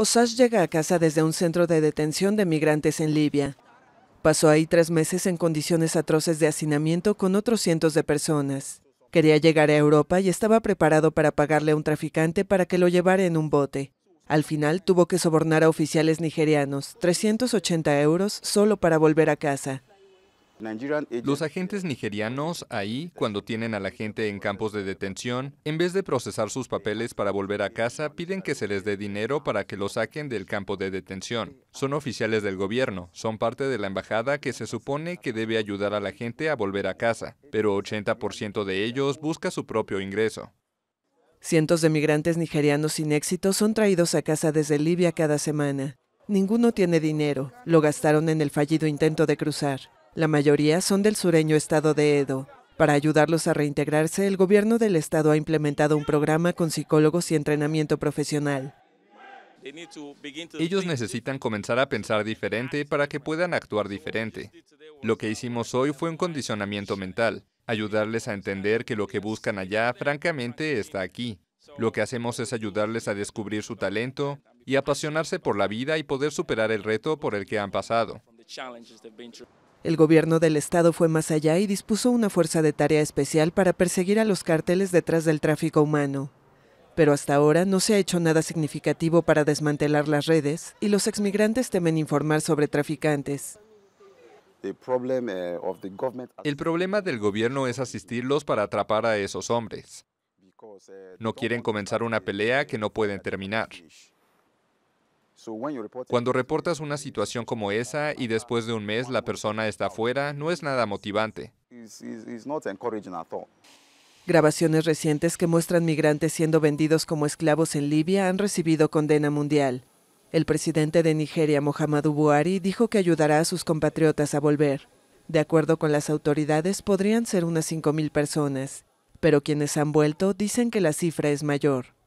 Osage llega a casa desde un centro de detención de migrantes en Libia. Pasó ahí tres meses en condiciones atroces de hacinamiento con otros cientos de personas. Quería llegar a Europa y estaba preparado para pagarle a un traficante para que lo llevara en un bote. Al final tuvo que sobornar a oficiales nigerianos, 380 euros, solo para volver a casa. Los agentes nigerianos ahí, cuando tienen a la gente en campos de detención, en vez de procesar sus papeles para volver a casa, piden que se les dé dinero para que lo saquen del campo de detención. Son oficiales del gobierno, son parte de la embajada que se supone que debe ayudar a la gente a volver a casa, pero 80% de ellos busca su propio ingreso. Cientos de migrantes nigerianos sin éxito son traídos a casa desde Libia cada semana. Ninguno tiene dinero, lo gastaron en el fallido intento de cruzar. La mayoría son del sureño estado de Edo. Para ayudarlos a reintegrarse, el gobierno del estado ha implementado un programa con psicólogos y entrenamiento profesional. Ellos necesitan comenzar a pensar diferente para que puedan actuar diferente. Lo que hicimos hoy fue un condicionamiento mental, ayudarles a entender que lo que buscan allá francamente está aquí. Lo que hacemos es ayudarles a descubrir su talento y apasionarse por la vida y poder superar el reto por el que han pasado. El gobierno del estado fue más allá y dispuso una fuerza de tarea especial para perseguir a los cárteles detrás del tráfico humano. Pero hasta ahora no se ha hecho nada significativo para desmantelar las redes y los exmigrantes temen informar sobre traficantes. Eh, El problema del gobierno es asistirlos para atrapar a esos hombres. Eh, no quieren comenzar una pelea que no pueden terminar. Cuando reportas una situación como esa y después de un mes la persona está fuera, no es nada motivante. Grabaciones recientes que muestran migrantes siendo vendidos como esclavos en Libia han recibido condena mundial. El presidente de Nigeria, Muhammadu Buhari, dijo que ayudará a sus compatriotas a volver. De acuerdo con las autoridades, podrían ser unas 5.000 personas, pero quienes han vuelto dicen que la cifra es mayor.